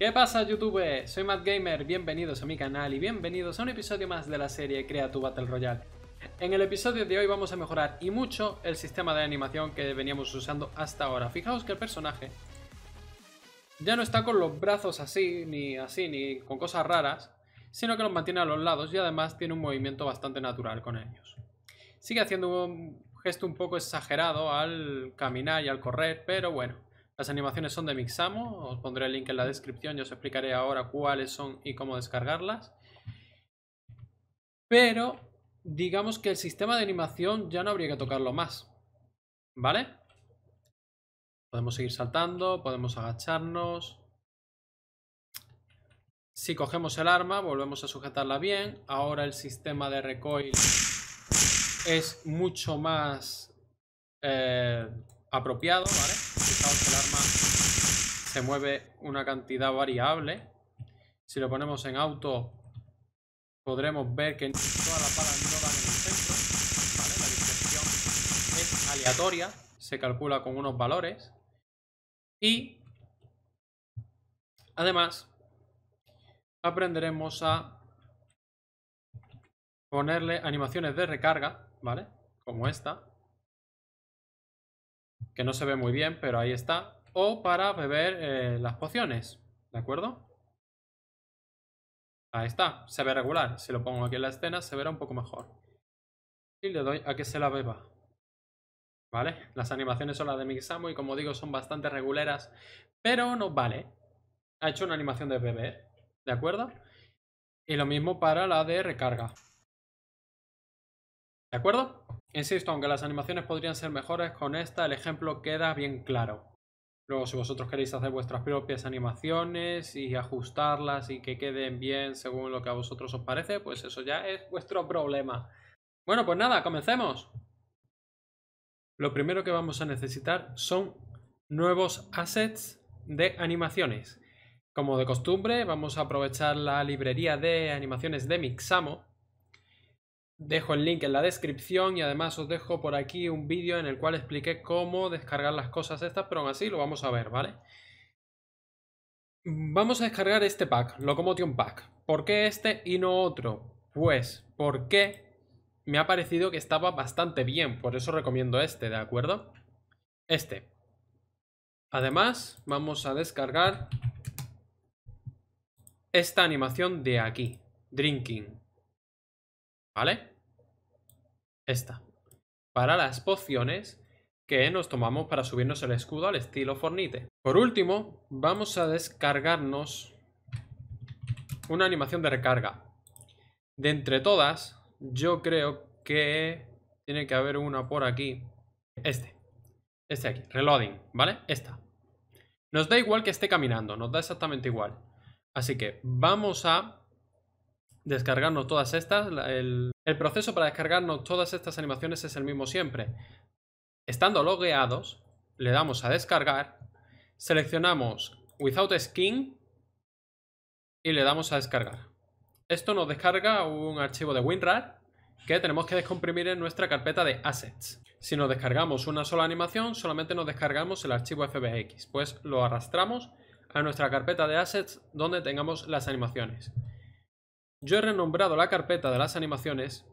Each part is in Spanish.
¿Qué pasa YouTube? Soy Matt Gamer, bienvenidos a mi canal y bienvenidos a un episodio más de la serie Crea tu Battle Royale. En el episodio de hoy vamos a mejorar y mucho el sistema de animación que veníamos usando hasta ahora. Fijaos que el personaje ya no está con los brazos así, ni así, ni con cosas raras, sino que los mantiene a los lados y además tiene un movimiento bastante natural con ellos. Sigue haciendo un gesto un poco exagerado al caminar y al correr, pero bueno, las animaciones son de Mixamo, os pondré el link en la descripción y os explicaré ahora cuáles son y cómo descargarlas. Pero digamos que el sistema de animación ya no habría que tocarlo más, ¿vale? Podemos seguir saltando, podemos agacharnos. Si cogemos el arma, volvemos a sujetarla bien. Ahora el sistema de recoil es mucho más... Eh, apropiado, ¿vale? Fijaos que el arma se mueve una cantidad variable. Si lo ponemos en auto, podremos ver que todas las balas no en el centro, ¿vale? La es aleatoria, se calcula con unos valores. Y, además, aprenderemos a ponerle animaciones de recarga, ¿vale? Como esta que no se ve muy bien, pero ahí está. O para beber eh, las pociones, ¿de acuerdo? Ahí está, se ve regular. Si lo pongo aquí en la escena, se verá un poco mejor. Y le doy a que se la beba. ¿Vale? Las animaciones son las de Mixamo y como digo, son bastante reguleras, pero no vale. Ha hecho una animación de beber, ¿de acuerdo? Y lo mismo para la de recarga. ¿De acuerdo? Insisto, aunque las animaciones podrían ser mejores, con esta el ejemplo queda bien claro. Luego, si vosotros queréis hacer vuestras propias animaciones y ajustarlas y que queden bien según lo que a vosotros os parece, pues eso ya es vuestro problema. Bueno, pues nada, comencemos. Lo primero que vamos a necesitar son nuevos assets de animaciones. Como de costumbre, vamos a aprovechar la librería de animaciones de Mixamo Dejo el link en la descripción y además os dejo por aquí un vídeo en el cual expliqué cómo descargar las cosas estas, pero aún así lo vamos a ver, ¿vale? Vamos a descargar este pack, Locomotion Pack. ¿Por qué este y no otro? Pues porque me ha parecido que estaba bastante bien, por eso recomiendo este, ¿de acuerdo? Este. Además, vamos a descargar esta animación de aquí, Drinking. ¿Vale? Esta. Para las pociones que nos tomamos para subirnos el escudo al estilo Fornite. Por último, vamos a descargarnos una animación de recarga. De entre todas, yo creo que tiene que haber una por aquí. Este. Este aquí. Reloading, ¿vale? Esta. Nos da igual que esté caminando, nos da exactamente igual. Así que vamos a descargarnos todas estas. El, proceso para descargarnos todas estas animaciones es el mismo siempre. Estando logueados, le damos a descargar, seleccionamos Without Skin y le damos a descargar. Esto nos descarga un archivo de WinRAR que tenemos que descomprimir en nuestra carpeta de assets. Si nos descargamos una sola animación, solamente nos descargamos el archivo FBX, pues lo arrastramos a nuestra carpeta de assets donde tengamos las animaciones. Yo he renombrado la carpeta de las animaciones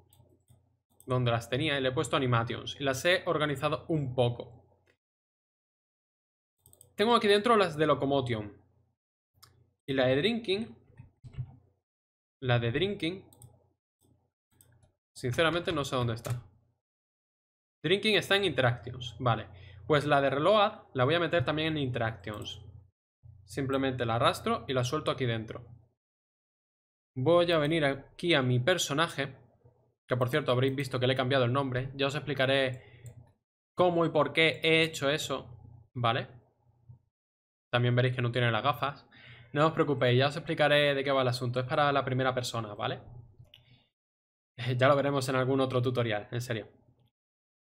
donde las tenía y le he puesto animations y las he organizado un poco. Tengo aquí dentro las de Locomotion. Y la de Drinking. La de Drinking. Sinceramente no sé dónde está. Drinking está en Interactions. Vale. Pues la de Reload la voy a meter también en Interactions. Simplemente la arrastro y la suelto aquí dentro. Voy a venir aquí a mi personaje, que por cierto habréis visto que le he cambiado el nombre. Ya os explicaré cómo y por qué he hecho eso, ¿vale? También veréis que no tiene las gafas. No os preocupéis, ya os explicaré de qué va el asunto. Es para la primera persona, ¿vale? Eh, ya lo veremos en algún otro tutorial, en serio.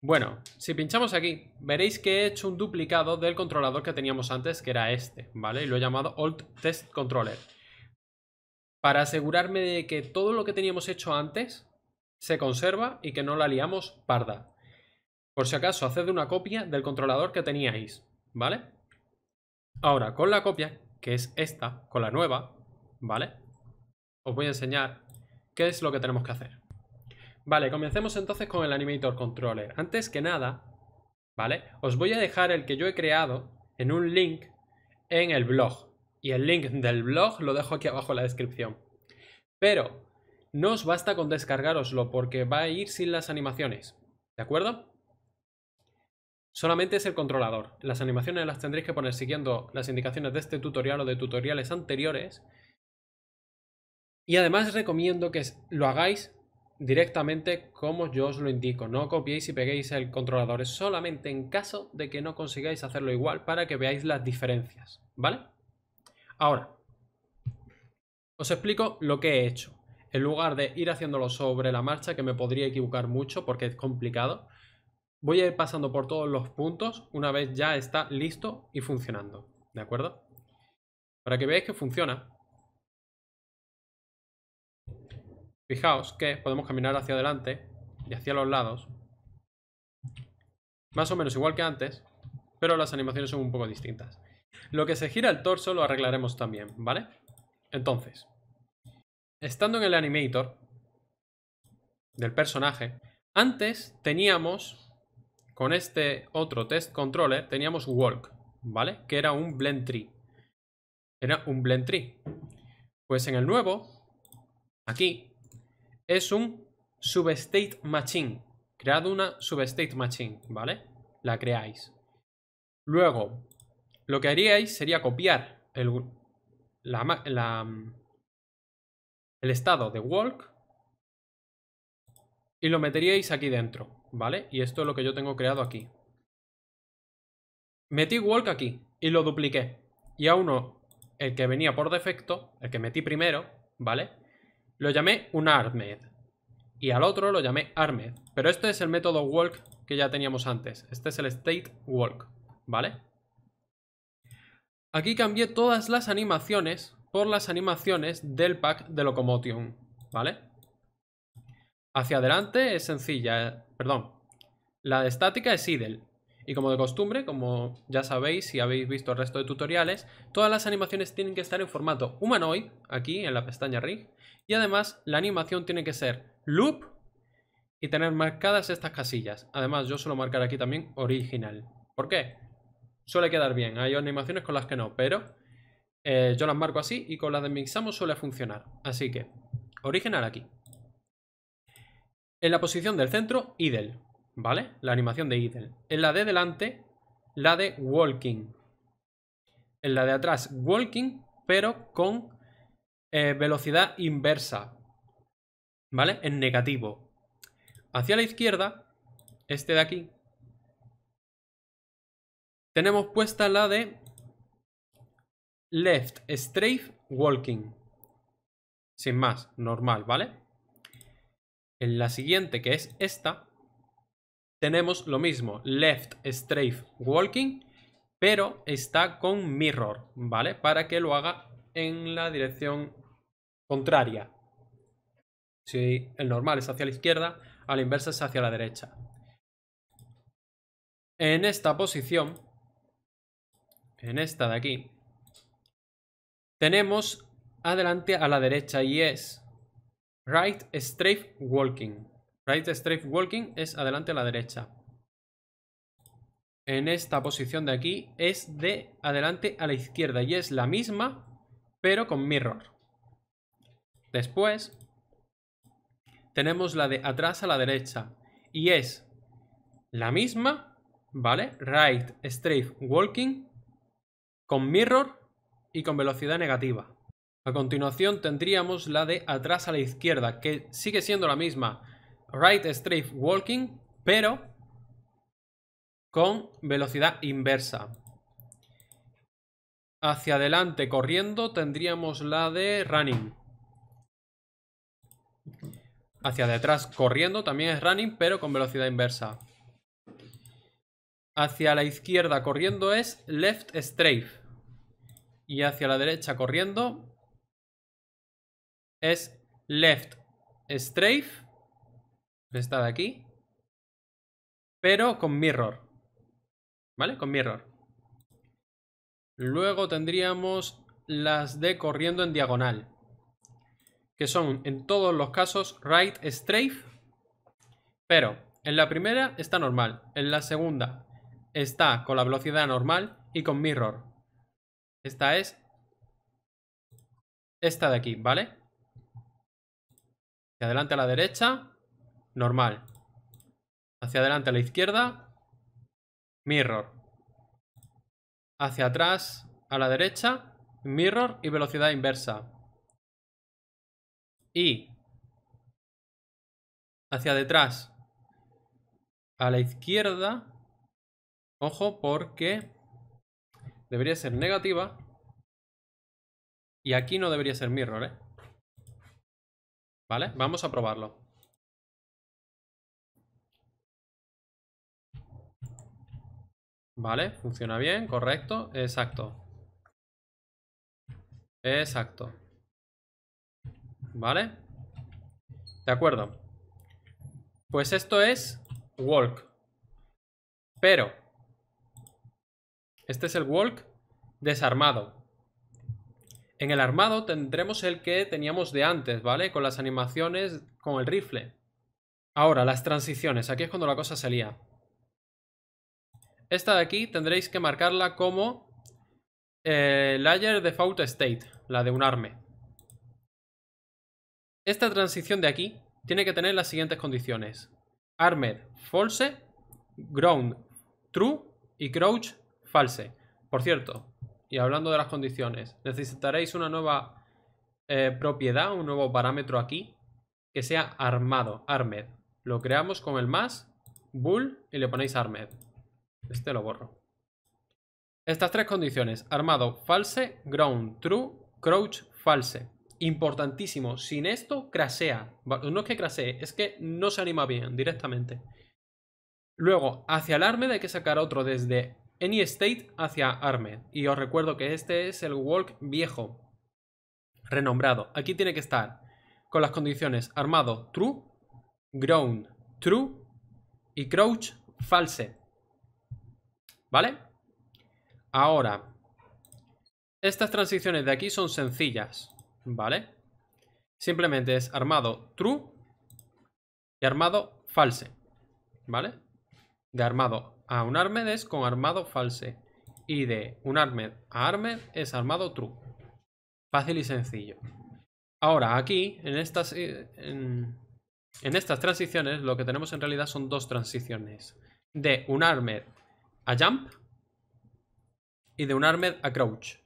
Bueno, si pinchamos aquí, veréis que he hecho un duplicado del controlador que teníamos antes, que era este, ¿vale? Y lo he llamado Old Test Controller para asegurarme de que todo lo que teníamos hecho antes se conserva y que no la liamos parda. Por si acaso, haced una copia del controlador que teníais, ¿vale? Ahora, con la copia, que es esta, con la nueva, ¿vale? Os voy a enseñar qué es lo que tenemos que hacer. Vale, comencemos entonces con el Animator Controller. Antes que nada, ¿vale? Os voy a dejar el que yo he creado en un link en el blog, y el link del blog lo dejo aquí abajo en la descripción. Pero no os basta con descargaroslo porque va a ir sin las animaciones, ¿de acuerdo? Solamente es el controlador. Las animaciones las tendréis que poner siguiendo las indicaciones de este tutorial o de tutoriales anteriores. Y además recomiendo que lo hagáis directamente como yo os lo indico. No copiéis y peguéis el controlador. Es solamente en caso de que no consigáis hacerlo igual para que veáis las diferencias, ¿vale? Ahora, os explico lo que he hecho. En lugar de ir haciéndolo sobre la marcha, que me podría equivocar mucho porque es complicado, voy a ir pasando por todos los puntos una vez ya está listo y funcionando. ¿De acuerdo? Para que veáis que funciona. Fijaos que podemos caminar hacia adelante y hacia los lados. Más o menos igual que antes, pero las animaciones son un poco distintas. Lo que se gira el torso lo arreglaremos también, ¿vale? Entonces, estando en el animator del personaje, antes teníamos, con este otro test controller, teníamos walk, ¿vale? Que era un blend tree. Era un blend tree. Pues en el nuevo, aquí, es un substate machine. Cread una substate machine, ¿vale? La creáis. Luego, lo que haríais sería copiar mm, el, estado de walk y lo meteríais aquí dentro, ¿vale? Y esto es lo que yo tengo creado aquí. Metí walk aquí y lo dupliqué. Y a uno, el que venía por defecto, el que metí primero, ¿vale? Lo llamé un armed. Y al otro lo llamé armed. Pero este es el método walk que ya teníamos antes. Este es el state walk, ¿vale? Aquí cambié todas las animaciones por las animaciones del pack de Locomotion, ¿vale? Hacia adelante es sencilla, eh, perdón. La de estática es idle. Y como de costumbre, como ya sabéis si habéis visto el resto de tutoriales, todas las animaciones tienen que estar en formato humanoid, aquí en la pestaña rig, y además la animación tiene que ser loop y tener marcadas estas casillas. Además yo suelo marcar aquí también original. ¿Por qué? Suele quedar bien, hay animaciones con las que no, pero eh, yo las marco así y con las de Mixamo suele funcionar. Así que, original aquí. En la posición del centro, idle, ¿vale? La animación de idle. En la de delante, la de walking. En la de atrás, walking, pero con eh, velocidad inversa, ¿vale? En negativo. Hacia la izquierda, este de aquí, tenemos puesta la de left strafe walking. Sin más, normal, ¿vale? En la siguiente, que es esta, tenemos lo mismo, left strafe walking, pero está con mirror, ¿vale? Para que lo haga en la dirección contraria. Si el normal es hacia la izquierda, a la inversa es hacia la derecha. En esta posición en esta de aquí, tenemos adelante a la derecha y es right straight walking. Right straight walking es adelante a la derecha. En esta posición de aquí es de adelante a la izquierda y es la misma, pero con mirror. Después tenemos la de atrás a la derecha y es la misma, ¿vale? Right straight walking, con mirror y con velocidad negativa. A continuación tendríamos la de atrás a la izquierda, que sigue siendo la misma right straight walking, pero con velocidad inversa. Hacia adelante corriendo tendríamos la de running. Hacia detrás corriendo también es running, pero con velocidad inversa. Hacia la izquierda corriendo es left strafe. Y hacia la derecha corriendo es left strafe. Esta de aquí. Pero con mirror. ¿Vale? Con mirror. Luego tendríamos las de corriendo en diagonal. Que son en todos los casos right strafe. Pero en la primera está normal. En la segunda está con la velocidad normal y con mirror. Esta es esta de aquí, ¿vale? Hacia adelante a la derecha, normal. Hacia adelante a la izquierda, mirror. Hacia atrás a la derecha, mirror y velocidad inversa. Y hacia detrás, a la izquierda, Ojo porque debería ser negativa. Y aquí no debería ser mirror, ¿eh? ¿Vale? Vamos a probarlo. Vale, funciona bien, correcto, exacto. Exacto. ¿Vale? De acuerdo. Pues esto es walk. Pero este es el walk desarmado. En el armado tendremos el que teníamos de antes, ¿vale? Con las animaciones con el rifle. Ahora, las transiciones. Aquí es cuando la cosa salía Esta de aquí tendréis que marcarla como eh, Layer Default State, la de un arme. Esta transición de aquí tiene que tener las siguientes condiciones. Armed, false, ground, true y crouch, false. Por cierto, y hablando de las condiciones, necesitaréis una nueva eh, propiedad, un nuevo parámetro aquí, que sea armado, armed. Lo creamos con el más, bull, y le ponéis armed. Este lo borro. Estas tres condiciones, armado, false, ground, true, crouch, false. Importantísimo, sin esto crasea. No es que crasee, es que no se anima bien directamente. Luego, hacia el armed hay que sacar otro desde Any State hacia Arme. Y os recuerdo que este es el walk viejo, renombrado. Aquí tiene que estar con las condiciones armado true, ground true y crouch false. ¿Vale? Ahora, estas transiciones de aquí son sencillas, ¿vale? Simplemente es armado true y armado false, ¿vale? de armado a un armed es con armado false y de un armed a armed es armado true. Fácil y sencillo. Ahora, aquí, en estas, eh, en, estas transiciones, lo que tenemos en realidad son dos transiciones. De un armed a jump y de un armed a crouch.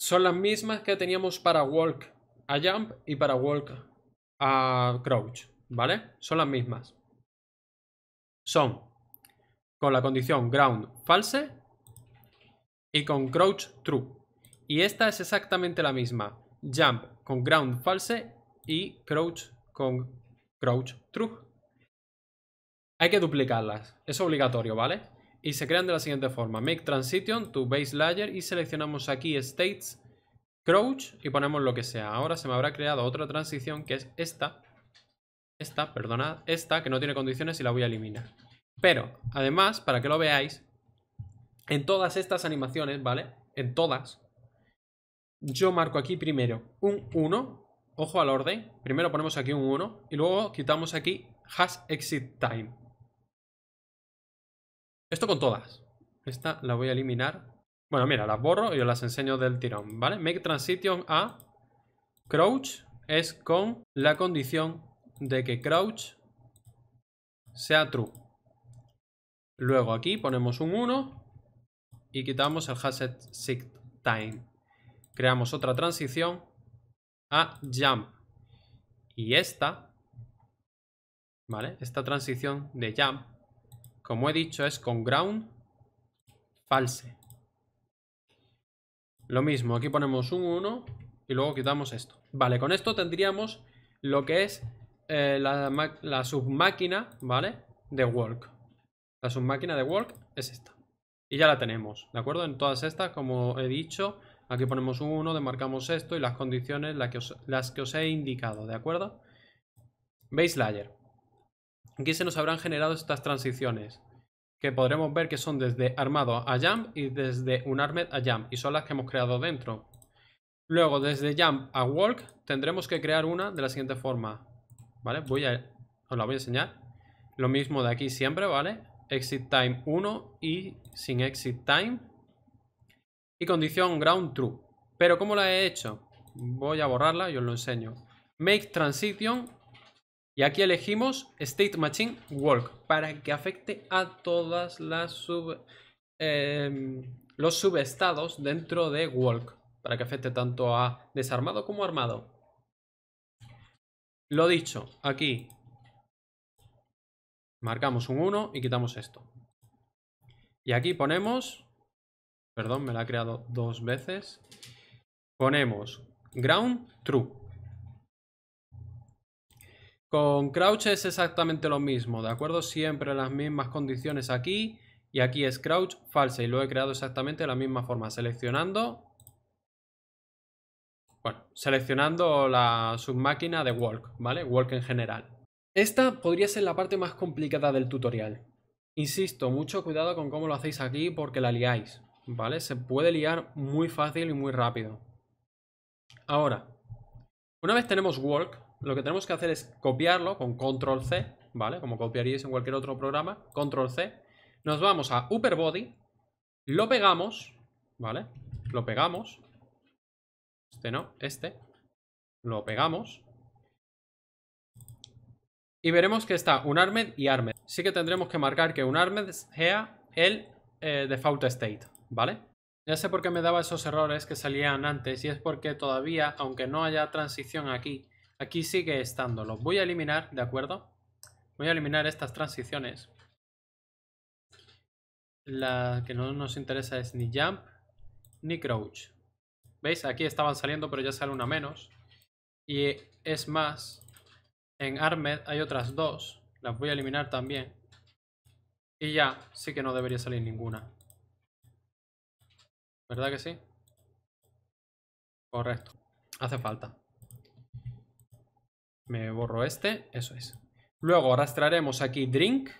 Son las mismas que teníamos para walk a jump y para walk a crouch. ¿Vale? Son las mismas. Son con la condición ground false y con crouch true. Y esta es exactamente la misma. Jump con ground false y crouch con crouch true. Hay que duplicarlas, es obligatorio, ¿vale? Y se crean de la siguiente forma. Make transition to base layer y seleccionamos aquí states crouch y ponemos lo que sea. Ahora se me habrá creado otra transición que es esta esta, perdonad, esta que no tiene condiciones y la voy a eliminar. Pero, además, para que lo veáis, en todas estas animaciones, ¿vale? En todas, yo marco aquí primero un 1, ojo al orden, primero ponemos aquí un 1 y luego quitamos aquí hash exit time. Esto con todas. Esta la voy a eliminar. Bueno, mira, las borro y os las enseño del tirón, ¿vale? Make transition a crouch es con la condición de que crouch sea true. Luego aquí ponemos un 1 y quitamos el hashtag sick time. Creamos otra transición a jump. Y esta, ¿vale? Esta transición de jump, como he dicho, es con ground false. Lo mismo, aquí ponemos un 1 y luego quitamos esto. Vale, con esto tendríamos lo que es eh, la, la submáquina, ¿vale? De work. La submáquina de work es esta. Y ya la tenemos, ¿de acuerdo? En todas estas, como he dicho, aquí ponemos uno, demarcamos esto y las condiciones las que os, he indicado, ¿de acuerdo? Base layer. Aquí se nos habrán generado estas transiciones que podremos ver que son desde armado a jump y desde unarmed a jump y son las que hemos creado dentro. Luego desde jump a work, tendremos que crear una de la siguiente forma. ¿vale? Voy a, os la voy a enseñar. Lo mismo de aquí siempre, ¿vale? Exit time 1 y sin exit time. Y condición ground true. Pero ¿cómo la he hecho? Voy a borrarla y os lo enseño. Make transition. Y aquí elegimos state machine walk para que afecte a todas las sub... Em, los subestados dentro de walk para que afecte tanto a desarmado como armado. Lo dicho, aquí marcamos un 1 y quitamos esto. Y aquí ponemos, perdón, me la ha creado dos veces, ponemos ground true. Con crouch es exactamente lo mismo, ¿de acuerdo? Siempre las mismas condiciones aquí y aquí es crouch falsa y lo he creado exactamente de la misma forma, seleccionando bueno, seleccionando la submáquina de Walk, ¿vale? Walk en general. Esta podría ser la parte más complicada del tutorial. Insisto, mucho cuidado con cómo lo hacéis aquí porque la liáis, ¿vale? Se puede liar muy fácil y muy rápido. Ahora, una vez tenemos Walk, lo que tenemos que hacer es copiarlo con Control C, ¿vale? Como copiaríais en cualquier otro programa, Control C. Nos vamos a Upper Body, lo pegamos, ¿vale? Lo pegamos este no, este. Lo pegamos. Y veremos que está Unarmed y Armed. Sí que tendremos que marcar que un Armed sea el eh, default state, ¿vale? Ya sé por qué me daba esos errores que salían antes y es porque todavía, aunque no haya transición aquí, aquí sigue estando. lo voy a eliminar, ¿de acuerdo? Voy a eliminar estas transiciones. La que no nos interesa es ni jump ni crouch. ¿Veis? Aquí estaban saliendo, pero ya sale una menos. Y es más, en Armed hay otras dos. Las voy a eliminar también. Y ya, sí que no debería salir ninguna. ¿Verdad que sí? Correcto. Hace falta. Me borro este. Eso es. Luego arrastraremos aquí drink.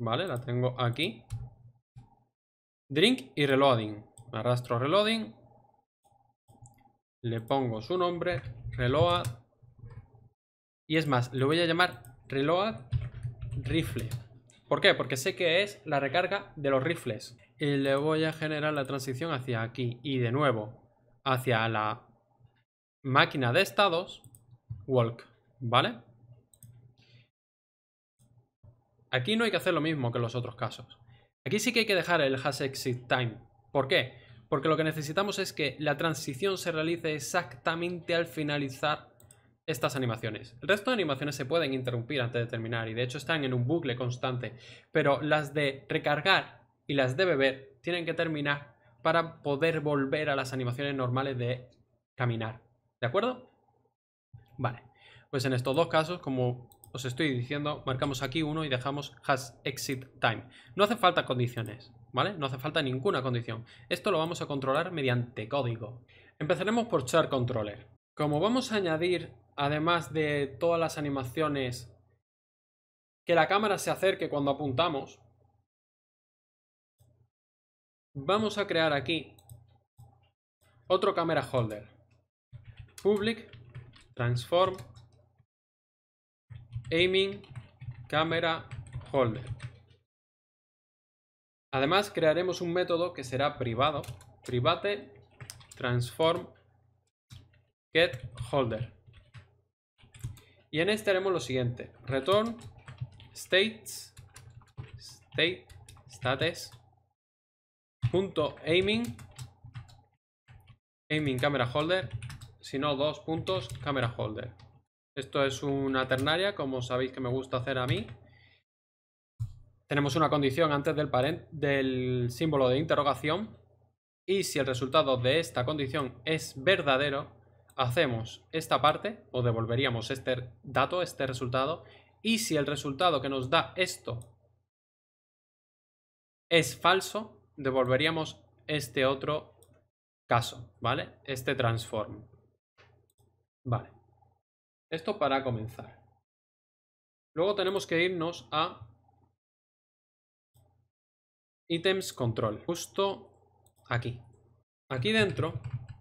Vale, la tengo aquí. Drink y reloading. Arrastro reloading. Le pongo su nombre, reload. Y es más, le voy a llamar reload rifle. ¿Por qué? Porque sé que es la recarga de los rifles. Y le voy a generar la transición hacia aquí. Y de nuevo, hacia la máquina de estados, walk. ¿Vale? Aquí no hay que hacer lo mismo que en los otros casos. Aquí sí que hay que dejar el hash exit time. ¿Por qué? Porque lo que necesitamos es que la transición se realice exactamente al finalizar estas animaciones. El resto de animaciones se pueden interrumpir antes de terminar y de hecho están en un bucle constante, pero las de recargar y las de beber tienen que terminar para poder volver a las animaciones normales de caminar. ¿De acuerdo? Vale. Pues en estos dos casos, como os estoy diciendo, marcamos aquí uno y dejamos has exit time. No hace falta condiciones, ¿vale? No hace falta ninguna condición. Esto lo vamos a controlar mediante código. Empezaremos por char controller. Como vamos a añadir, además de todas las animaciones, que la cámara se acerque cuando apuntamos, vamos a crear aquí otro camera holder. Public transform aiming, camera, holder. Además, crearemos un método que será privado, private transform get holder. Y en este haremos lo siguiente, return states state status punto aiming aiming camera holder, sino dos puntos camera holder. Esto es una ternaria, como sabéis que me gusta hacer a mí. Tenemos una condición antes del, del símbolo de interrogación. Y si el resultado de esta condición es verdadero, hacemos esta parte o devolveríamos este dato, este resultado. Y si el resultado que nos da esto es falso, devolveríamos este otro caso, ¿vale? Este transform. Vale. Esto para comenzar. Luego tenemos que irnos a Items control, justo aquí. Aquí dentro,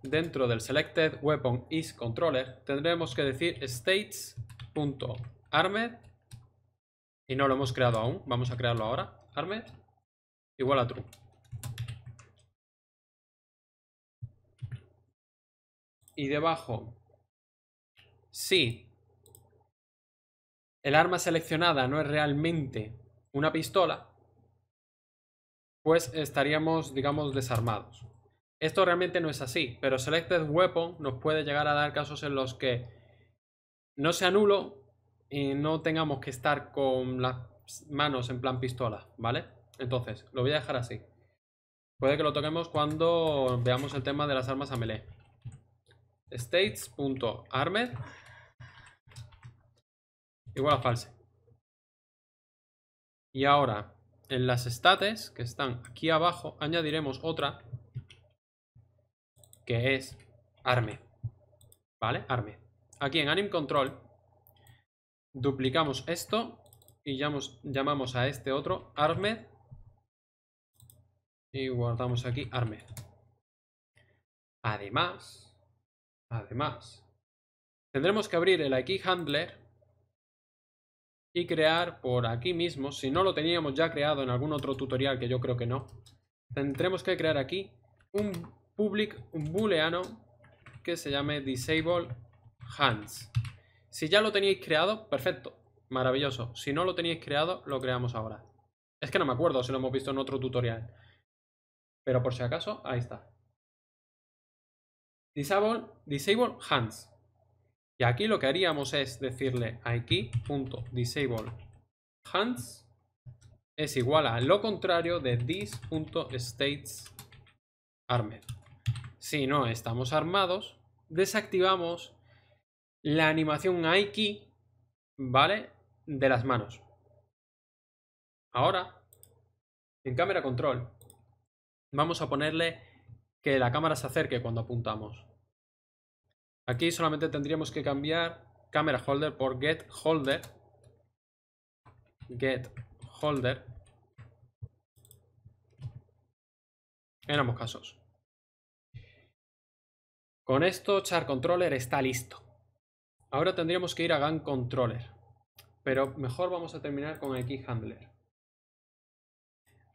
dentro del selected weapon is controller, tendremos que decir states.armed y no lo hemos creado aún, vamos a crearlo ahora, armed igual a true. Y debajo si el arma seleccionada no es realmente una pistola, pues estaríamos, digamos, desarmados. Esto realmente no es así, pero Selected Weapon nos puede llegar a dar casos en los que no sea nulo y no tengamos que estar con las manos en plan pistola, ¿vale? Entonces, lo voy a dejar así. Puede que lo toquemos cuando veamos el tema de las armas a melee. States.armed igual a false. Y ahora, en las estates que están aquí abajo, añadiremos otra, que es arme. ¿Vale? Arme. Aquí en anim control, duplicamos esto y llamamos, llamamos a este otro arme y guardamos aquí arme. Además, además, tendremos que abrir el aquí handler y crear por aquí mismo, si no lo teníamos ya creado en algún otro tutorial que yo creo que no, tendremos que crear aquí un public booleano que se llame disable hands. Si ya lo teníais creado, perfecto, maravilloso. Si no lo teníais creado, lo creamos ahora. Es que no me acuerdo si lo hemos visto en otro tutorial. Pero por si acaso, ahí está. Disable, disable hands. Y aquí lo que haríamos es decirle iKey.disableHands hands es igual a lo contrario de this.statesArmed. Si no estamos armados, desactivamos la animación IKEY, ¿vale? De las manos. Ahora, en cámara control, vamos a ponerle que la cámara se acerque cuando apuntamos. Aquí solamente tendríamos que cambiar camera holder por get holder. Get holder. En ambos casos. Con esto, char controller está listo. Ahora tendríamos que ir a gun controller. Pero mejor vamos a terminar con el key handler.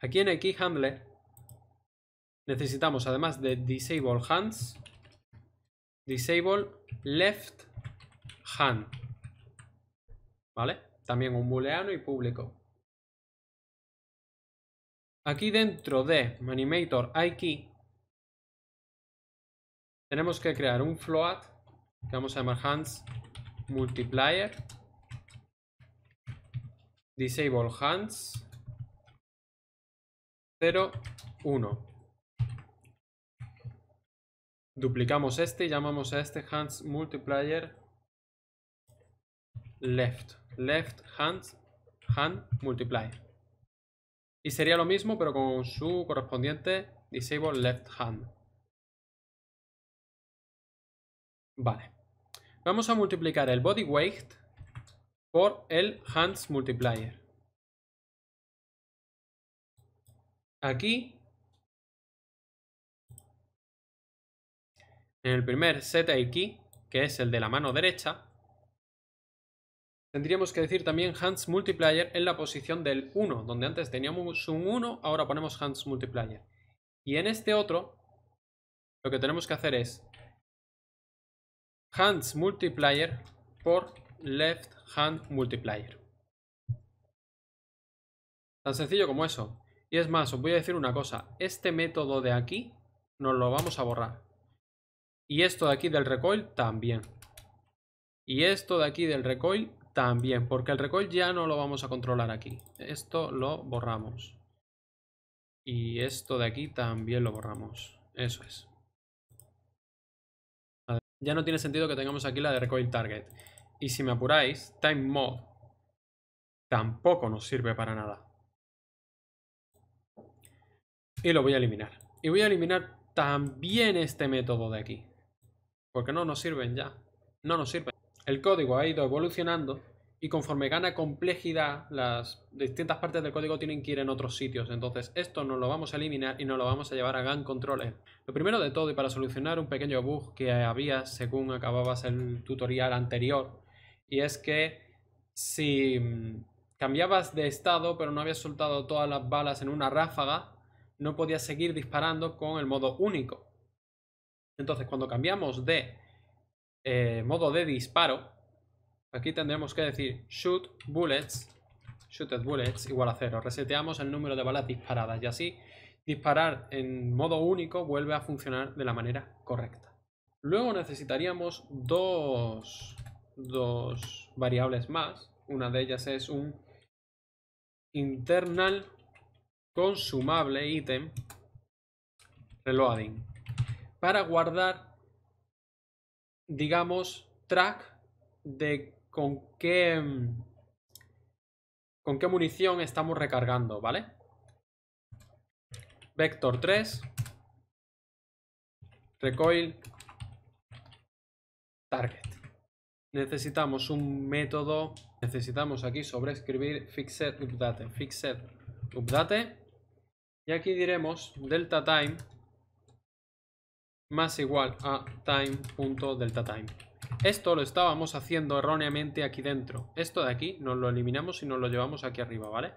Aquí en key handler necesitamos además de disable hands disable left hand. ¿Vale? También un booleano y público. Aquí dentro de Manimator IKey tenemos que crear un float que vamos a llamar hands multiplier disable hands 0 1 Duplicamos este y llamamos a este hands multiplier left. Left hands hand multiplier. Y sería lo mismo, pero con su correspondiente disable left hand. Vale. Vamos a multiplicar el body weight por el hands multiplier. Aquí En el primer aquí, que es el de la mano derecha, tendríamos que decir también hands multiplier en la posición del 1, donde antes teníamos un 1, ahora ponemos hands multiplier. Y en este otro, lo que tenemos que hacer es hands multiplier por left hand multiplier. Tan sencillo como eso. Y es más, os voy a decir una cosa, este método de aquí nos lo vamos a borrar. Y esto de aquí del recoil también. Y esto de aquí del recoil también, porque el recoil ya no lo vamos a controlar aquí. Esto lo borramos. Y esto de aquí también lo borramos. Eso es. Ya no tiene sentido que tengamos aquí la de recoil target. Y si me apuráis, time mode tampoco nos sirve para nada. Y lo voy a eliminar. Y voy a eliminar también este método de aquí porque no nos sirven ya. No nos sirven. El código ha ido evolucionando y conforme gana complejidad, las distintas partes del código tienen que ir en otros sitios. Entonces, esto nos lo vamos a eliminar y nos lo vamos a llevar a GAN controller. Lo primero de todo, y para solucionar un pequeño bug que había según acababas el tutorial anterior, y es que si mm, cambiabas de estado pero no habías soltado todas las balas en una ráfaga, no podías seguir disparando con el modo único. Entonces, cuando cambiamos de eh, modo de disparo, aquí tendremos que decir shoot bullets, shooted bullets igual a cero. Reseteamos el número de balas disparadas y así disparar en modo único vuelve a funcionar de la manera correcta. Luego necesitaríamos dos, dos variables más. Una de ellas es un internal consumable item reloading para guardar, digamos, track de con qué, con qué munición estamos recargando, ¿vale? Vector 3, recoil, target. Necesitamos un método, necesitamos aquí sobreescribir fixed update, fixed update. Y aquí diremos delta time más igual a time.deltaTime. Esto lo estábamos haciendo erróneamente aquí dentro. Esto de aquí nos lo eliminamos y nos lo llevamos aquí arriba, ¿vale?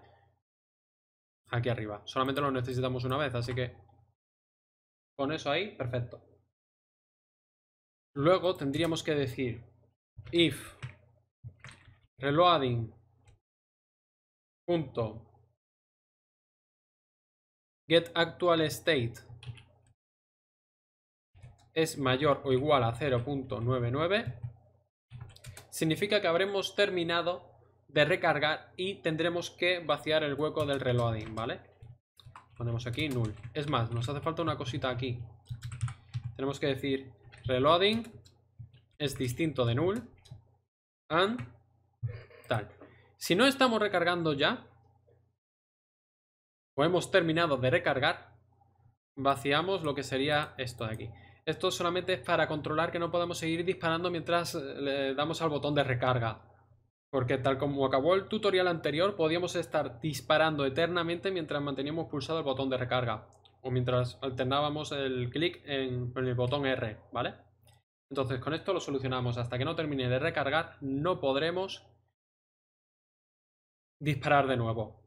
Aquí arriba. Solamente lo necesitamos una vez, así que con eso ahí, perfecto. Luego tendríamos que decir if reloading punto get actual state es mayor o igual a 0.99, significa que habremos terminado de recargar y tendremos que vaciar el hueco del reloading, ¿vale? Ponemos aquí null. Es más, nos hace falta una cosita aquí. Tenemos que decir reloading es distinto de null and tal. Si no estamos recargando ya, o hemos terminado de recargar, vaciamos lo que sería esto de aquí. Esto solamente es para controlar que no podamos seguir disparando mientras eh, le damos al botón de recarga. Porque tal como acabó el tutorial anterior, podíamos estar disparando eternamente mientras manteníamos pulsado el botón de recarga. O mientras alternábamos el clic en, el botón R, ¿vale? Entonces con esto lo solucionamos. Hasta que no termine de recargar, no podremos disparar de nuevo.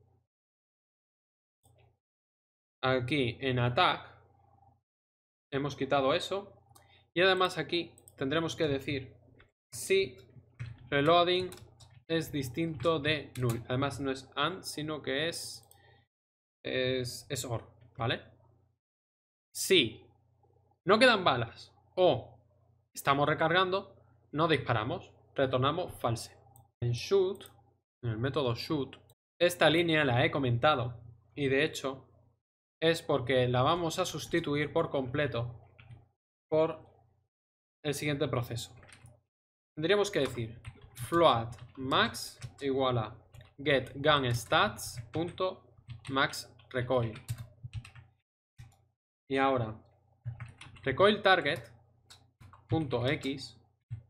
Aquí en Attack Hemos quitado eso. Y además aquí tendremos que decir si reloading es distinto de null. Además no es and, sino que es, es, es or, ¿vale? Si no quedan balas o estamos recargando, no disparamos, retornamos false. En shoot, en el método shoot, esta línea la he comentado y de hecho es porque la vamos a sustituir por completo por el siguiente proceso. Tendríamos que decir float max igual a get gun stats Y ahora recoil target .x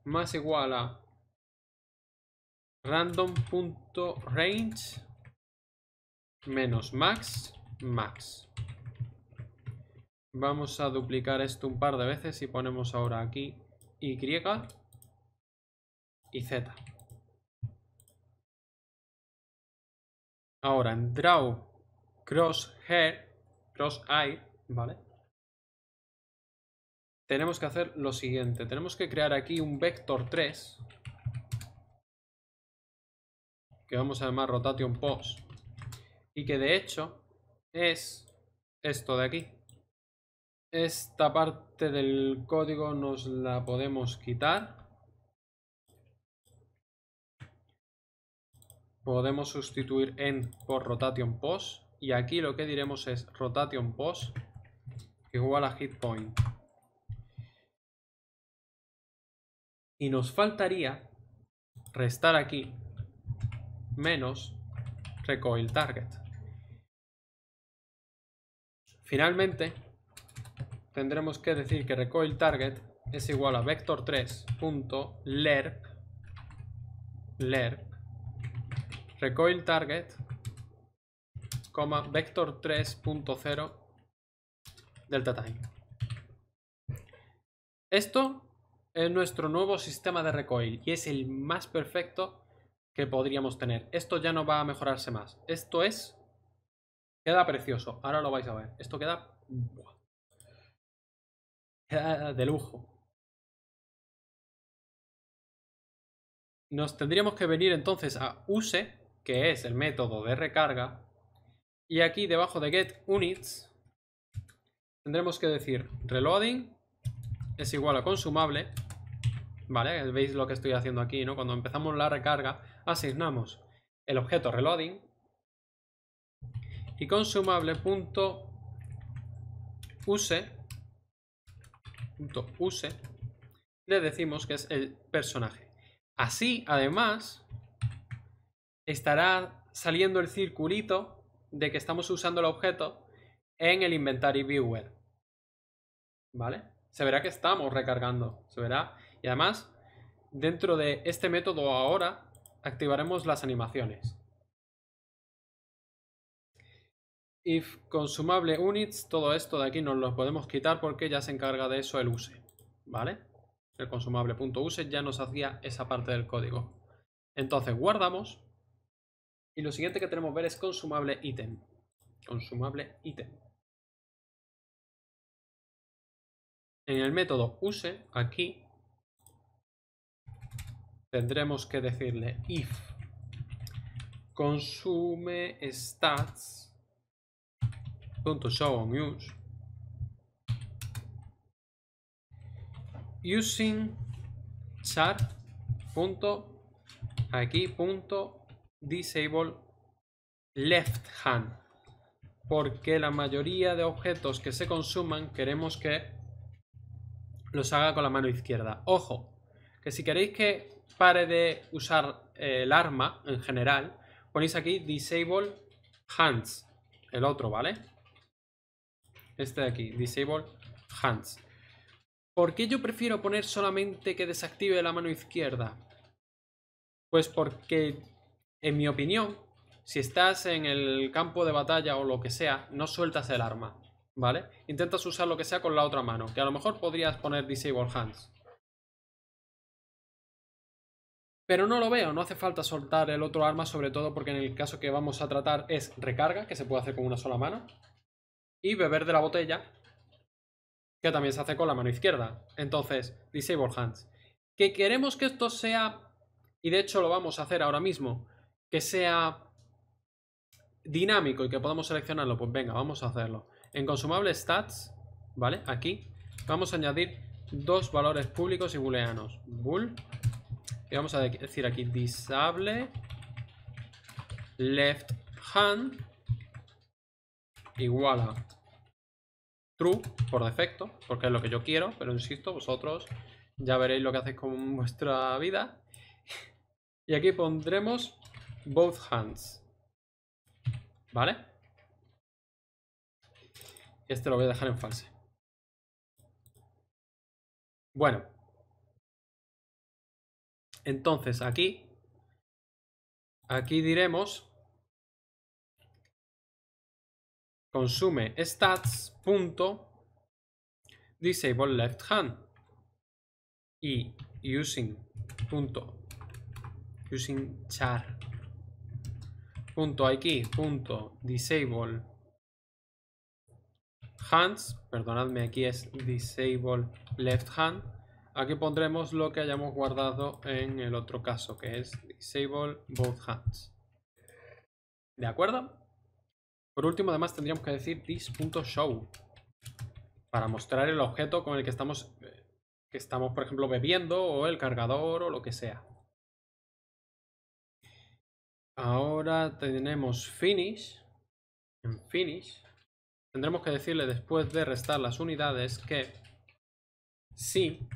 más igual a random.range menos max max. Vamos a duplicar esto un par de veces y ponemos ahora aquí Y y Z. Ahora en draw crosshair, eye, ¿vale? Tenemos que hacer lo siguiente. Tenemos que crear aquí un vector 3 que vamos a llamar rotation post y que de hecho es esto de aquí. Esta parte del código nos la podemos quitar. Podemos sustituir end por rotation post. Y aquí lo que diremos es rotation post igual a hit point. Y nos faltaría restar aquí menos recoil target. Finalmente, tendremos que decir que recoil target es igual a vector3.lerp lerp recoil target vector 3.0 delta esto es nuestro nuevo sistema de recoil y es el más perfecto que podríamos tener esto ya no va a mejorarse más esto es Queda precioso. Ahora lo vais a ver. Esto queda... de lujo. Nos tendríamos que venir entonces a use, que es el método de recarga. Y aquí debajo de get units tendremos que decir reloading es igual a consumable. Vale, veis lo que estoy haciendo aquí, ¿no? Cuando empezamos la recarga asignamos el objeto reloading y consumable.use .use, le decimos que es el personaje. Así, además, estará saliendo el circulito de que estamos usando el objeto en el Inventory Viewer. ¿Vale? Se verá que estamos recargando, se verá. Y además, dentro de este método ahora, activaremos las animaciones. if consumable units, todo esto de aquí nos lo podemos quitar porque ya se encarga de eso el use, ¿vale? El consumable.use ya nos hacía esa parte del código. Entonces guardamos y lo siguiente que tenemos que ver es consumable item. Consumable item. En el método use, aquí, tendremos que decirle if consume stats .show on use. Using chart punto aquí punto disable left hand porque la mayoría de objetos que se consuman queremos que los haga con la mano izquierda. Ojo, que si queréis que pare de usar eh, el arma en general, ponéis aquí disable hands, el otro, ¿vale? este de aquí, Disable Hands. ¿Por qué yo prefiero poner solamente que desactive la mano izquierda? Pues porque, en mi opinión, si estás en el campo de batalla o lo que sea, no sueltas el arma, ¿vale? Intentas usar lo que sea con la otra mano, que a lo mejor podrías poner Disable Hands. Pero no lo veo, no hace falta soltar el otro arma, sobre todo porque en el caso que vamos a tratar es recarga, que se puede hacer con una sola mano, y beber de la botella, que también se hace con la mano izquierda. Entonces, disable hands. Que queremos que esto sea, y de hecho lo vamos a hacer ahora mismo, que sea dinámico y que podamos seleccionarlo, pues venga, vamos a hacerlo. En consumable stats, ¿vale? Aquí vamos a añadir dos valores públicos y booleanos. Bool. Y vamos a decir aquí disable left hand igual a true por defecto, porque es lo que yo quiero, pero insisto, vosotros ya veréis lo que hacéis con vuestra vida. Y aquí pondremos both hands. ¿Vale? Este lo voy a dejar en false. Bueno. Entonces aquí, aquí diremos consume stats disable left hand y using punto using char punto aquí disable hands perdonadme aquí es disable left hand aquí pondremos lo que hayamos guardado en el otro caso que es disable both hands de acuerdo por último, además, tendríamos que decir this.show para mostrar el objeto con el que estamos, eh, que estamos, por ejemplo, bebiendo o el cargador o lo que sea. Ahora tenemos finish. En finish tendremos que decirle después de restar las unidades que si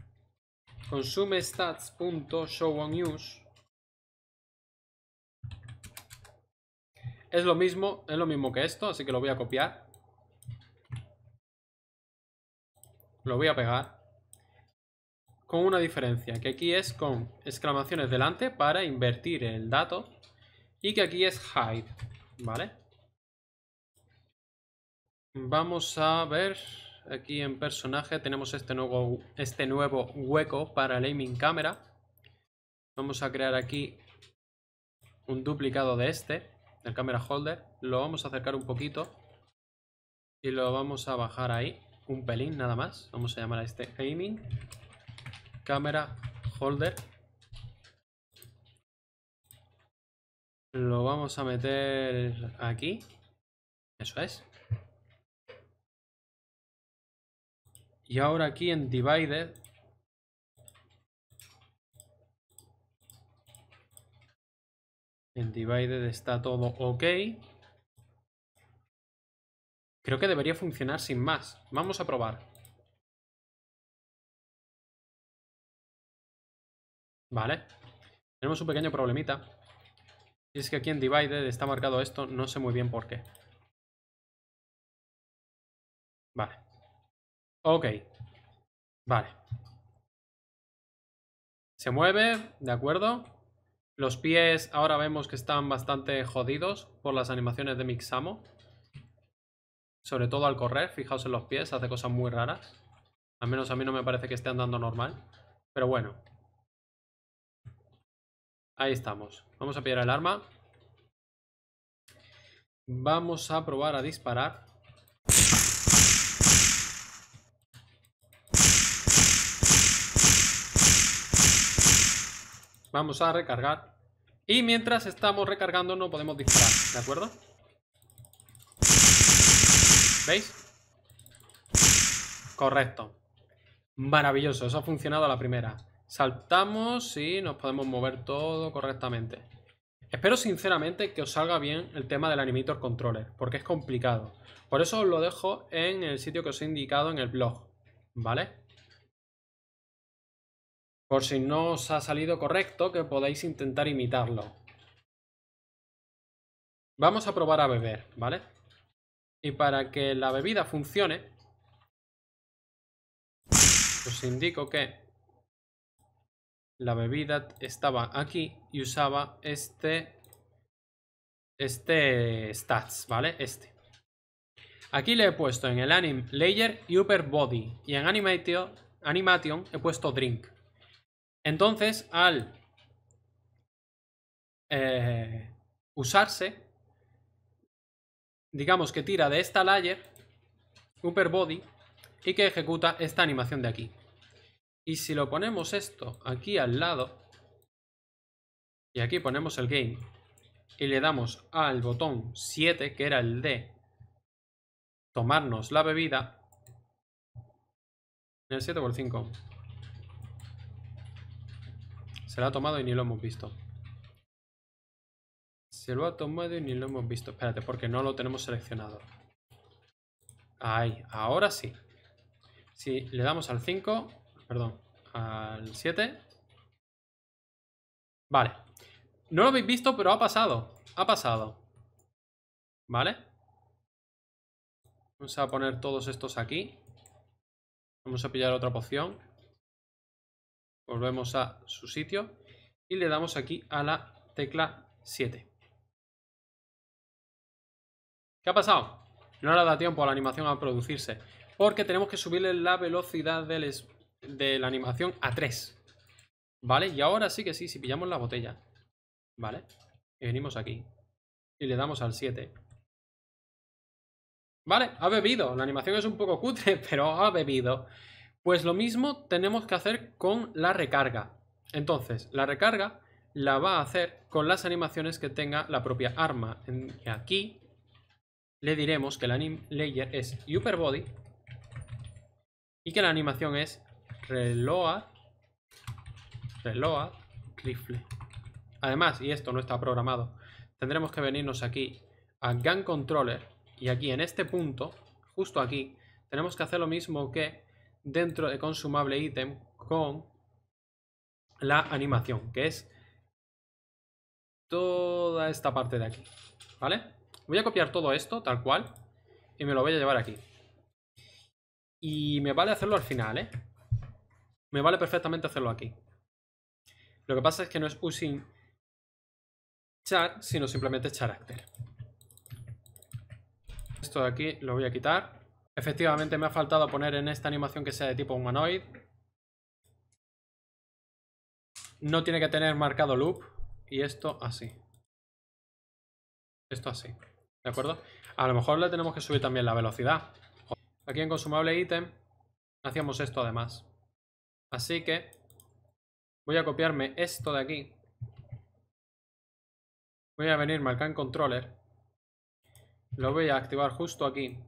consume use. Es lo mismo, es lo mismo que esto, así que lo voy a copiar. Lo voy a pegar. Con una diferencia, que aquí es con exclamaciones delante para invertir el dato. Y que aquí es hide, ¿vale? Vamos a ver... Aquí en personaje tenemos este nuevo, este nuevo hueco para el aiming cámara. Vamos a crear aquí un duplicado de este el camera holder, lo vamos a acercar un poquito y lo vamos a bajar ahí, un pelín nada más. Vamos a llamar a este aiming, camera holder. Lo vamos a meter aquí, eso es. Y ahora aquí en divided En divided está todo ok. Creo que debería funcionar sin más. Vamos a probar. Vale. Tenemos un pequeño problemita. Y es que aquí en divided está marcado esto. No sé muy bien por qué. Vale. Ok. Vale. Se mueve, ¿de acuerdo? Los pies ahora vemos que están bastante jodidos por las animaciones de Mixamo. Sobre todo al correr, fijaos en los pies, hace cosas muy raras. Al menos a mí no me parece que esté andando normal. Pero bueno. Ahí estamos. Vamos a pillar el arma. Vamos a probar a disparar. Vamos a recargar. Y mientras estamos recargando no podemos disparar, ¿de acuerdo? ¿Veis? Correcto. Maravilloso, eso ha funcionado a la primera. Saltamos y nos podemos mover todo correctamente. Espero sinceramente que os salga bien el tema del Animator Controller, porque es complicado. Por eso os lo dejo en el sitio que os he indicado en el blog, ¿vale? Por si no os ha salido correcto, que podáis intentar imitarlo. Vamos a probar a beber, ¿vale? Y para que la bebida funcione, os indico que la bebida estaba aquí y usaba este, este stats, ¿vale? Este. Aquí le he puesto en el anim layer y upper body y en animation he puesto drink. Entonces, al eh, usarse, digamos que tira de esta layer, upper body, y que ejecuta esta animación de aquí. Y si lo ponemos esto aquí al lado, y aquí ponemos el game, y le damos al botón 7, que era el de tomarnos la bebida, en el 7 por 5, se lo ha tomado y ni lo hemos visto. Se lo ha tomado y ni lo hemos visto. Espérate, porque no lo tenemos seleccionado. Ahí, ahora sí. Si le damos al 5, perdón, al 7. Vale. No lo habéis visto, pero ha pasado. Ha pasado. ¿Vale? Vamos a poner todos estos aquí. Vamos a pillar otra poción. Volvemos a su sitio y le damos aquí a la tecla 7. ¿Qué ha pasado? No le da tiempo a la animación a producirse. Porque tenemos que subirle la velocidad de la animación a 3. ¿Vale? Y ahora sí que sí, si pillamos la botella. ¿Vale? Y venimos aquí. Y le damos al 7. Vale, ha bebido. La animación es un poco cutre, pero ha bebido. Pues lo mismo tenemos que hacer con la recarga. Entonces, la recarga la va a hacer con las animaciones que tenga la propia arma. aquí le diremos que la layer es body y que la animación es reload, reload, rifle. Además, y esto no está programado, tendremos que venirnos aquí a gun controller y aquí en este punto, justo aquí, tenemos que hacer lo mismo que dentro de consumable ítem con la animación, que es toda esta parte de aquí, ¿vale? Voy a copiar todo esto tal cual y me lo voy a llevar aquí. Y me vale hacerlo al final, ¿eh? Me vale perfectamente hacerlo aquí. Lo que pasa es que no es using char, sino simplemente character. Esto de aquí lo voy a quitar Efectivamente me ha faltado poner en esta animación que sea de tipo humanoid. No tiene que tener marcado loop. Y esto así. Esto así. ¿De acuerdo? A lo mejor le tenemos que subir también la velocidad. Aquí en consumable ítem hacíamos esto además. Así que voy a copiarme esto de aquí. Voy a venir, marcando en controller. Lo voy a activar justo aquí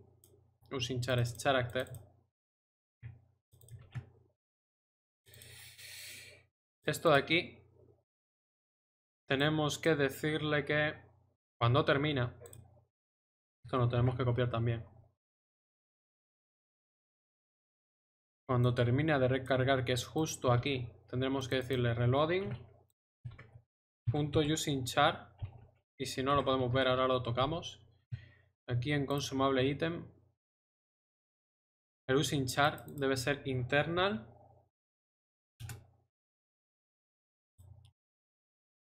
using es character. Esto de aquí tenemos que decirle que cuando termina, esto lo tenemos que copiar también. Cuando termina de recargar, que es justo aquí, tendremos que decirle reloading char y si no lo podemos ver ahora lo tocamos aquí en consumable item el using char debe ser internal.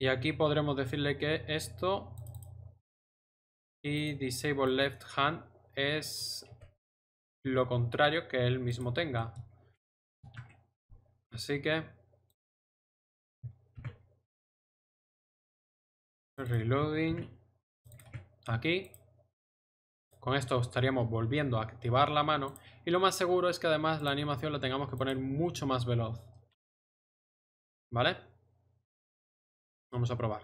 Y aquí podremos decirle que esto y disable left hand es lo contrario que él mismo tenga. Así que reloading aquí. Con esto estaríamos volviendo a activar la mano y lo más seguro es que además la animación la tengamos que poner mucho más veloz. ¿Vale? Vamos a probar.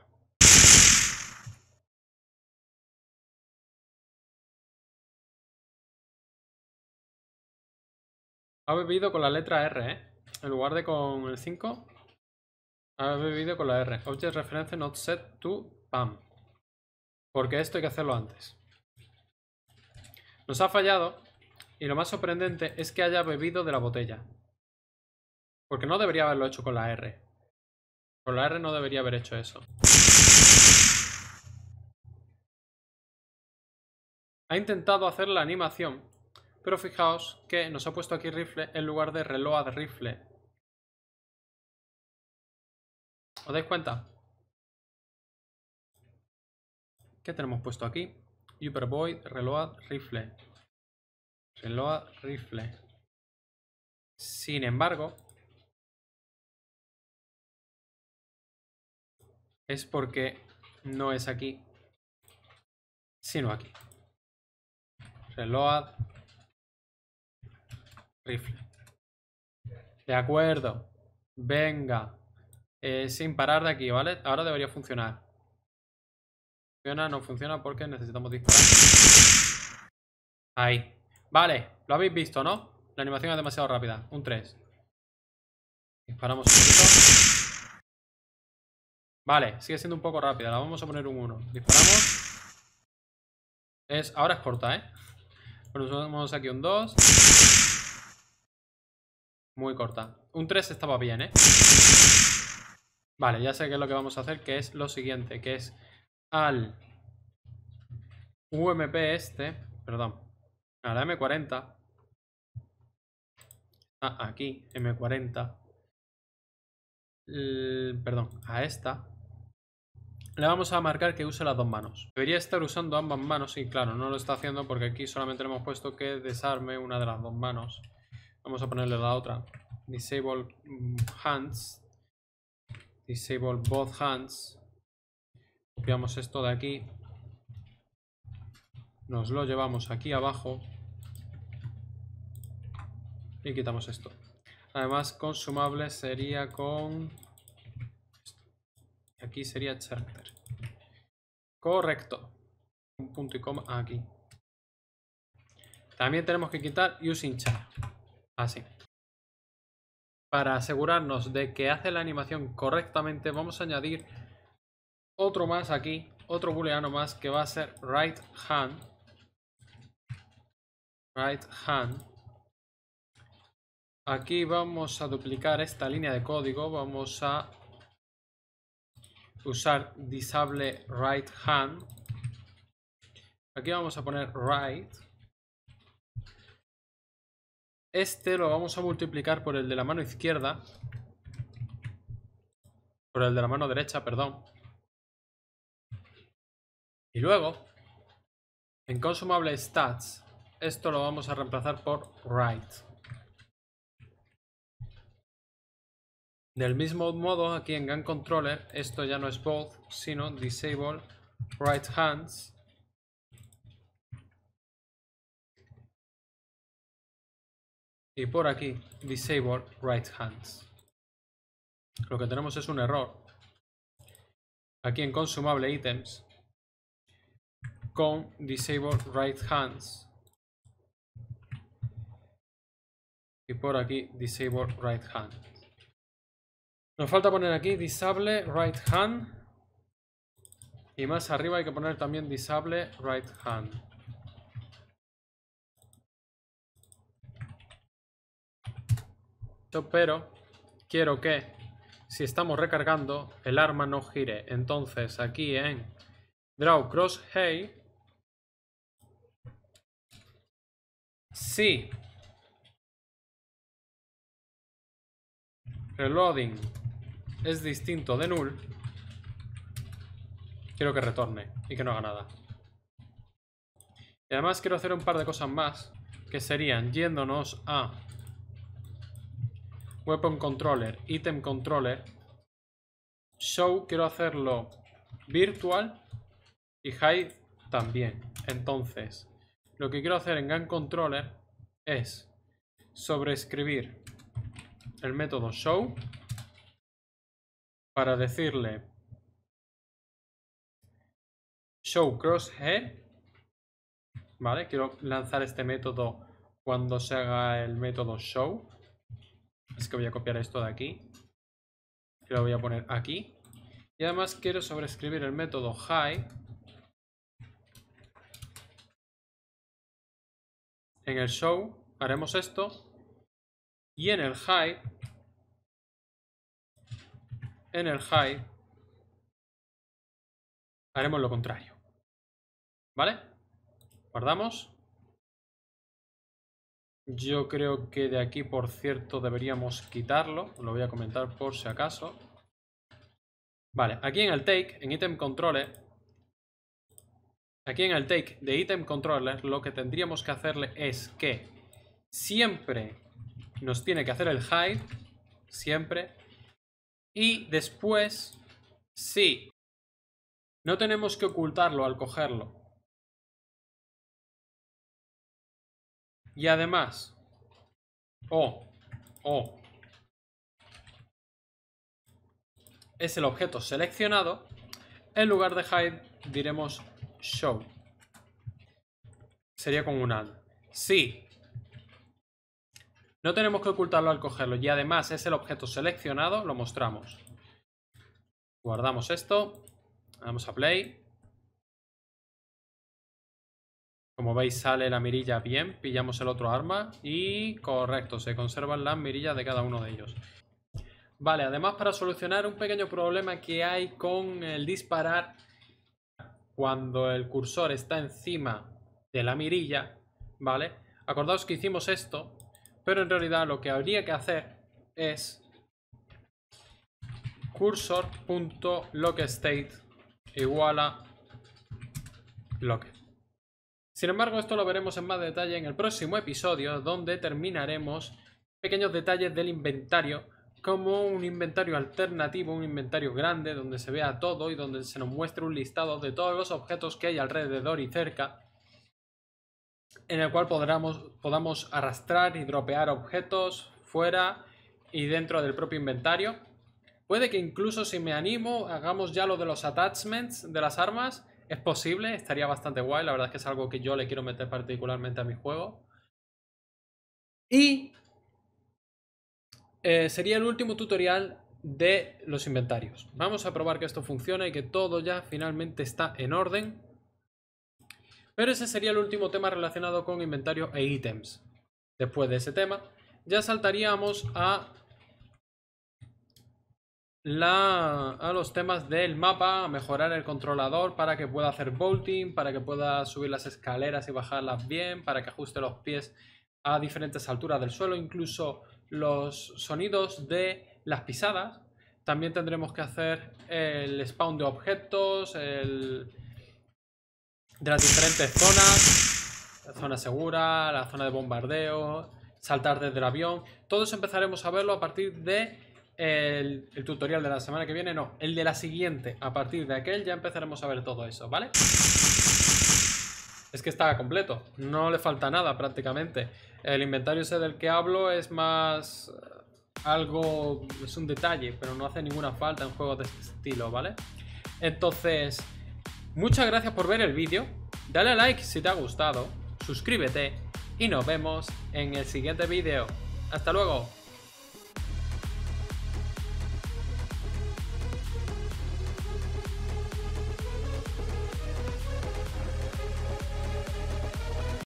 Ha bebido con la letra R, ¿eh? En lugar de con el 5, ha bebido con la R. Object reference not set to PAM. Porque esto hay que hacerlo antes. Nos ha fallado y lo más sorprendente es que haya bebido de la botella. Porque no debería haberlo hecho con la R. Con la R no debería haber hecho eso. Ha intentado hacer la animación, pero fijaos que nos ha puesto aquí rifle en lugar de reload rifle. ¿Os dais cuenta? ¿Qué tenemos puesto aquí? Hyperboy, reload rifle. Reload rifle. Sin embargo, es porque no es aquí, sino aquí. Reload rifle. De acuerdo. Venga. Eh, sin parar de aquí, ¿vale? Ahora debería funcionar. Funciona, no funciona porque necesitamos disparar. Ahí. Vale, lo habéis visto, ¿no? La animación es demasiado rápida. Un 3. Disparamos un Vale, sigue siendo un poco rápida. La vamos a poner un 1. Disparamos. Es, ahora es corta, ¿eh? Pero aquí un 2. Muy corta. Un 3 estaba bien, ¿eh? Vale, ya sé qué es lo que vamos a hacer, que es lo siguiente, que es al UMP este, perdón, a la M40. aquí, M40. perdón, a esta. Le vamos a marcar que use las dos manos. Debería estar usando ambas manos y claro, no lo está haciendo porque aquí solamente le hemos puesto que desarme una de las dos manos. Vamos a ponerle la otra. Disable mm, hands. Disable both hands. Copiamos esto de aquí. Nos lo llevamos aquí abajo. Y quitamos esto. Además, consumable sería con... Aquí sería charter. Correcto. Un punto y coma aquí. También tenemos que quitar using char. Así. Ah, Para asegurarnos de que hace la animación correctamente, vamos a añadir otro más aquí, otro booleano más que va a ser right hand. Right hand. Aquí vamos a duplicar esta línea de código, vamos a usar disable right hand. Aquí vamos a poner right. Este lo vamos a multiplicar por el de la mano izquierda. Por el de la mano derecha, perdón. Y luego, en consumable stats, esto lo vamos a reemplazar por right. Del mismo modo, aquí en Gun Controller, esto ya no es both, sino disable right hands. Y por aquí, disable right hands. Lo que tenemos es un error. Aquí en consumable items, con disable right hands. Y por aquí, disable right hand. Nos falta poner aquí disable right hand. Y más arriba hay que poner también disable right hand. Pero quiero que si estamos recargando el arma no gire. Entonces aquí en draw cross hey Si reloading es distinto de null, quiero que retorne y que no haga nada. Y además quiero hacer un par de cosas más, que serían yéndonos a Weapon Controller, Item Controller, Show quiero hacerlo virtual y Hide también. Entonces, lo que quiero hacer en Gun Controller es sobreescribir el método Show para decirle show cross vale quiero lanzar este método cuando se haga el método show es que voy a copiar esto de aquí y lo voy a poner aquí y además quiero sobreescribir el método high en el show haremos esto y en el high en el high, haremos lo contrario. ¿Vale? Guardamos. Yo creo que de aquí, por cierto, deberíamos quitarlo. lo voy a comentar por si acaso. Vale, aquí en el take, en item controller, aquí en el take de item controller, lo que tendríamos que hacerle es que siempre nos tiene que hacer el hide, siempre, y después, sí. No tenemos que ocultarlo al cogerlo. Y además, o es el objeto seleccionado. En lugar de hide diremos show. Sería con un add. Sí, no tenemos que ocultarlo al cogerlo y además es el objeto seleccionado, lo mostramos. Guardamos esto, Vamos a play. Como veis sale la mirilla bien, pillamos el otro arma y correcto, se conservan las mirillas de cada uno de ellos. Vale, además para solucionar un pequeño problema que hay con el disparar cuando el cursor está encima de la mirilla, ¿vale? Acordaos que hicimos esto pero en realidad lo que habría que hacer es cursor.lockstate igual a lock. Sin embargo, esto lo veremos en más detalle en el próximo episodio, donde terminaremos pequeños detalles del inventario, como un inventario alternativo, un inventario grande, donde se vea todo y donde se nos muestre un listado de todos los objetos que hay alrededor y cerca, en el cual podamos, podamos arrastrar y dropear objetos fuera y dentro del propio inventario. Puede que incluso si me animo hagamos ya lo de los attachments de las armas. Es posible, estaría bastante guay. La verdad es que es algo que yo le quiero meter particularmente a mi juego. Y eh, sería el último tutorial de los inventarios. Vamos a probar que esto funciona y que todo ya finalmente está en orden. Pero ese sería el último tema relacionado con inventario e ítems. Después de ese tema, ya saltaríamos a, los temas del mapa, mejorar el controlador para que pueda hacer bolting, para que pueda subir las escaleras y bajarlas bien, para que ajuste los pies a diferentes alturas del suelo, incluso los sonidos de las pisadas. También tendremos que hacer el spawn de objetos, el, de las diferentes zonas, la zona segura, la zona de bombardeo, saltar desde el avión. Todos empezaremos a verlo a partir de el, el, tutorial de la semana que viene, no, el de la siguiente. A partir de aquel ya empezaremos a ver todo eso, ¿vale? Es que está completo, no le falta nada prácticamente. El inventario ese del que hablo es más eh, algo, es un detalle, pero no hace ninguna falta en juegos de este estilo, ¿vale? Entonces... Muchas gracias por ver el vídeo, dale a like si te ha gustado, suscríbete y nos vemos en el siguiente vídeo. ¡Hasta luego!